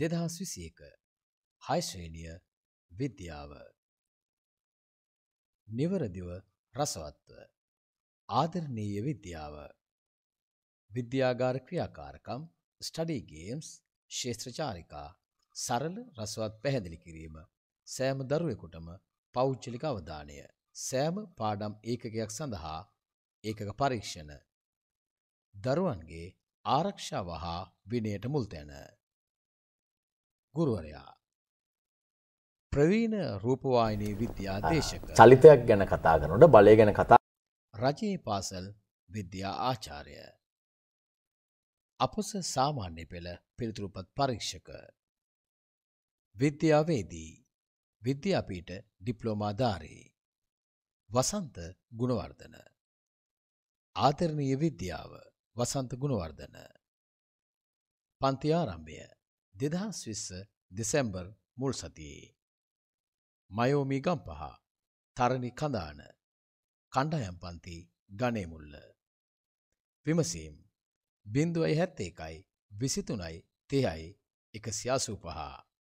දෙදහස් විසි එක හයිශ්‍රේණිය විද්‍යාව නිවරදිව රසවත්ව ආදරණීය විද්‍යාව විද්‍යාගාර ක්‍රියාකාරකම් ස්ටඩීගේම්ස් ශේත්‍රචාරිකා සරල රසවත් පැහැදිලි කිරීම සෑම දරුවෙකුටම පෞච්චලික අවධානය සෑම පාඩම් ඒකකයක් සඳහා ඒකක පරීක්ෂණ දරුවන්ගේ ආරක්ෂාව හා විනයට මුල්තැන ගුරුවරයා. ප්‍රවීණ රූපවාහිනී විද්‍යාදේශක චලිතයක් ගැන කතා කරනට බලය ගැන කතා රජයේ පාසල් විද්‍යා ආචාරය. අපොස සාමාන්‍ය පෙළ පිළිතුරුපත් පරීක්ෂක. විද්‍යාවේදී විද්‍යාපීට ඩිප්ලෝමාධාරී. වසන්ත ගුණවර්ධන. ආතරණීය විද්‍යාව වසන්ත ගුණවර්ධන. පන්ති ආරම්භය දෙදහස් විස්ස දෙසැම්බර් මුල් සතියේ. මයෝමී ගම්පහ තරණි කඳාන කණ්ඩයම් පන්ති ගනේමුල්ල. විමසීම් බින්දුවයි හැත්තේකයි විසිතුනයි තෙයයි එක සියාසූපහා.